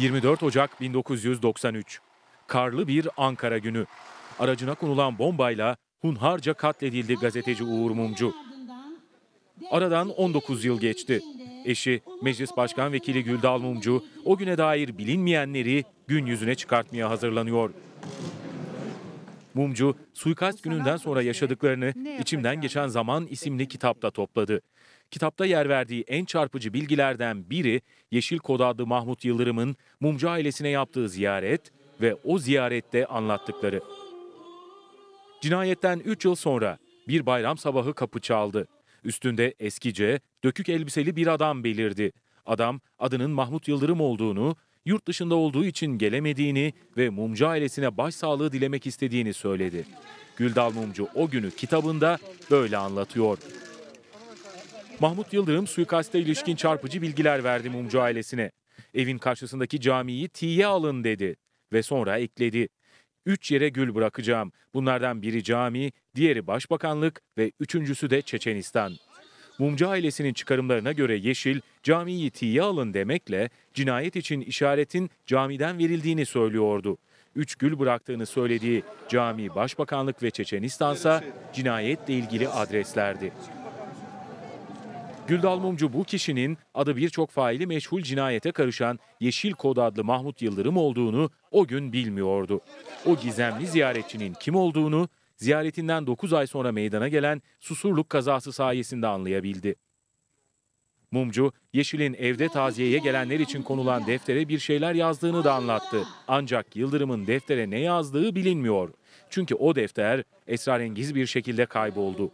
24 Ocak 1993. Karlı bir Ankara günü. Aracına konulan bombayla hunharca katledildi gazeteci Uğur Mumcu. Aradan 19 yıl geçti. Eşi Meclis Başkan Vekili Güldal Mumcu o güne dair bilinmeyenleri gün yüzüne çıkartmaya hazırlanıyor. Mumcu suikast gününden sonra yaşadıklarını İçimden Geçen Zaman isimli kitapta topladı. Kitapta yer verdiği en çarpıcı bilgilerden biri Yeşil Kod adlı Mahmut Yıldırım'ın Mumcu ailesine yaptığı ziyaret ve o ziyarette anlattıkları. Cinayetten 3 yıl sonra bir bayram sabahı kapı çaldı. Üstünde eskice, dökük elbiseli bir adam belirdi. Adam adının Mahmut Yıldırım olduğunu, yurt dışında olduğu için gelemediğini ve Mumcu ailesine başsağlığı dilemek istediğini söyledi. Güldal Mumcu o günü kitabında böyle anlatıyor. Mahmut Yıldırım suikaste ilişkin çarpıcı bilgiler verdi Mumcu ailesine. Evin karşısındaki camiyi tiye alın dedi ve sonra ekledi. Üç yere gül bırakacağım. Bunlardan biri cami, diğeri başbakanlık ve üçüncüsü de Çeçenistan. Mumcu ailesinin çıkarımlarına göre Yeşil, camiyi tiye alın demekle cinayet için işaretin camiden verildiğini söylüyordu. Üç gül bıraktığını söylediği cami, başbakanlık ve Çeçenistan ise cinayetle ilgili adreslerdi. Güldal Mumcu bu kişinin adı birçok faili meşhul cinayete karışan Yeşil Kod adlı Mahmut Yıldırım olduğunu o gün bilmiyordu. O gizemli ziyaretçinin kim olduğunu ziyaretinden 9 ay sonra meydana gelen Susurluk kazası sayesinde anlayabildi. Mumcu, Yeşil'in evde taziyeye gelenler için konulan deftere bir şeyler yazdığını da anlattı. Ancak Yıldırım'ın deftere ne yazdığı bilinmiyor. Çünkü o defter esrarengiz bir şekilde kayboldu.